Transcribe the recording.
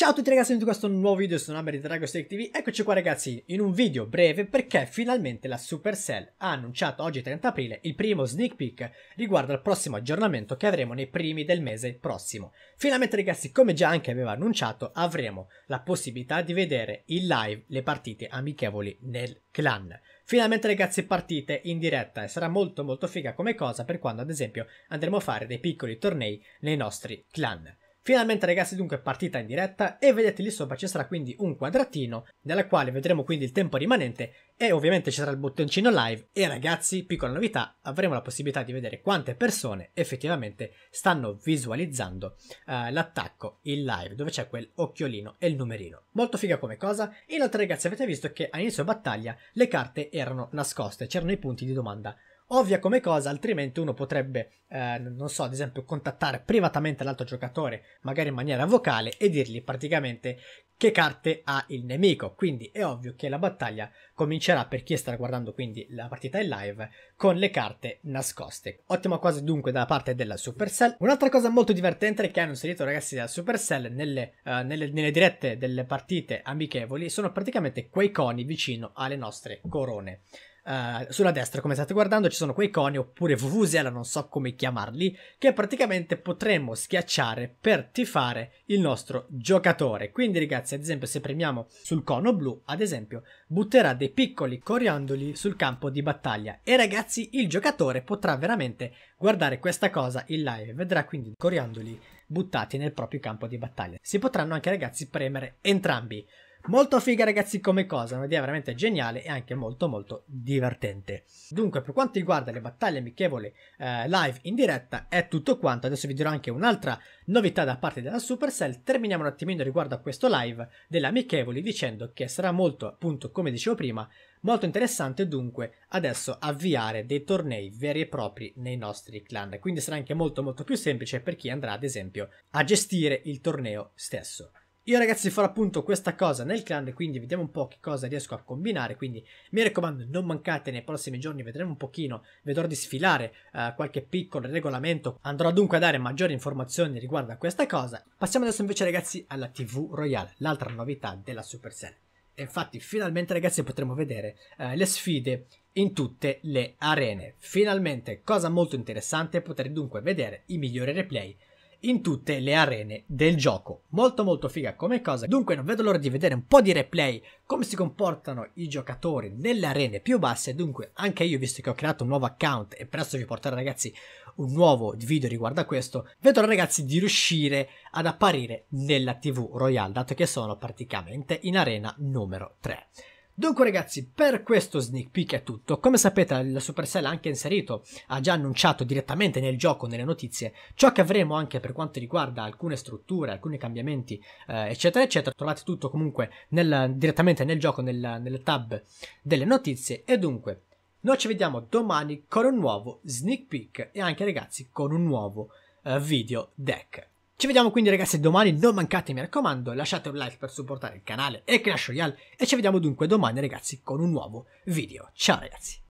Ciao a tutti ragazzi, benvenuti in questo nuovo video, sono Amber di Dragon Snake TV Eccoci qua ragazzi, in un video breve perché finalmente la Supercell ha annunciato oggi 30 aprile il primo sneak peek riguardo al prossimo aggiornamento che avremo nei primi del mese prossimo Finalmente ragazzi, come già anche aveva annunciato, avremo la possibilità di vedere in live le partite amichevoli nel clan Finalmente ragazzi partite in diretta e sarà molto molto figa come cosa per quando ad esempio andremo a fare dei piccoli tornei nei nostri clan Finalmente ragazzi dunque è partita in diretta e vedete lì sopra ci sarà quindi un quadratino nella quale vedremo quindi il tempo rimanente e ovviamente ci sarà il bottoncino live e ragazzi piccola novità avremo la possibilità di vedere quante persone effettivamente stanno visualizzando eh, l'attacco in live dove c'è quel occhiolino e il numerino. Molto figa come cosa inoltre ragazzi avete visto che all'inizio battaglia le carte erano nascoste c'erano i punti di domanda Ovvia come cosa, altrimenti uno potrebbe, eh, non so, ad esempio, contattare privatamente l'altro giocatore, magari in maniera vocale, e dirgli praticamente che carte ha il nemico. Quindi è ovvio che la battaglia comincerà per chi sta guardando quindi la partita in live con le carte nascoste. Ottima cosa dunque da parte della Supercell. Un'altra cosa molto divertente che hanno inserito ragazzi della Supercell nelle, uh, nelle, nelle, dirette delle partite amichevoli sono praticamente quei coni vicino alle nostre corone. Uh, sulla destra, come state guardando, ci sono quei coni oppure Vuvuzela, non so come chiamarli, che praticamente potremmo schiacciare per tifare il nostro giocatore. Quindi, ragazzi, ad esempio, se premiamo sul cono blu, ad esempio, butterà dei piccoli coriandoli sul campo di battaglia. E ragazzi, il giocatore potrà veramente guardare questa cosa in live, vedrà quindi coriandoli buttati nel proprio campo di battaglia. Si potranno anche, ragazzi, premere entrambi. Molto figa ragazzi come cosa, un'idea veramente geniale e anche molto molto divertente. Dunque per quanto riguarda le battaglie amichevole eh, live in diretta è tutto quanto, adesso vi dirò anche un'altra novità da parte della Supercell, terminiamo un attimino riguardo a questo live delle amichevoli dicendo che sarà molto appunto come dicevo prima Molto interessante dunque adesso avviare dei tornei veri e propri nei nostri clan, quindi sarà anche molto molto più semplice per chi andrà ad esempio a gestire il torneo stesso. Io ragazzi farò appunto questa cosa nel clan, quindi vediamo un po' che cosa riesco a combinare, quindi mi raccomando non mancate nei prossimi giorni, vedremo un pochino, vedrò di sfilare eh, qualche piccolo regolamento, andrò dunque a dare maggiori informazioni riguardo a questa cosa. Passiamo adesso invece ragazzi alla TV Royale, l'altra novità della Supercell. E infatti finalmente ragazzi potremo vedere eh, le sfide in tutte le arene. Finalmente, cosa molto interessante, potrete dunque vedere i migliori replay in tutte le arene del gioco. Molto molto figa come cosa. Dunque non vedo l'ora di vedere un po' di replay, come si comportano i giocatori nelle arene più basse. Dunque anche io, visto che ho creato un nuovo account e presto vi porterò ragazzi un nuovo video riguardo a questo, vedrò ragazzi di riuscire ad apparire nella TV Royale, dato che sono praticamente in arena numero 3. Dunque ragazzi, per questo sneak peek è tutto. Come sapete il Supercell ha anche inserito, ha già annunciato direttamente nel gioco, nelle notizie, ciò che avremo anche per quanto riguarda alcune strutture, alcuni cambiamenti, eh, eccetera, eccetera. Trovate tutto comunque nel, direttamente nel gioco, nel, nel tab delle notizie. E dunque, noi ci vediamo domani con un nuovo sneak peek e anche ragazzi con un nuovo eh, video deck. Ci vediamo quindi ragazzi domani, non mancate mi raccomando, lasciate un like per supportare il canale e Clash Royale e ci vediamo dunque domani ragazzi con un nuovo video. Ciao ragazzi!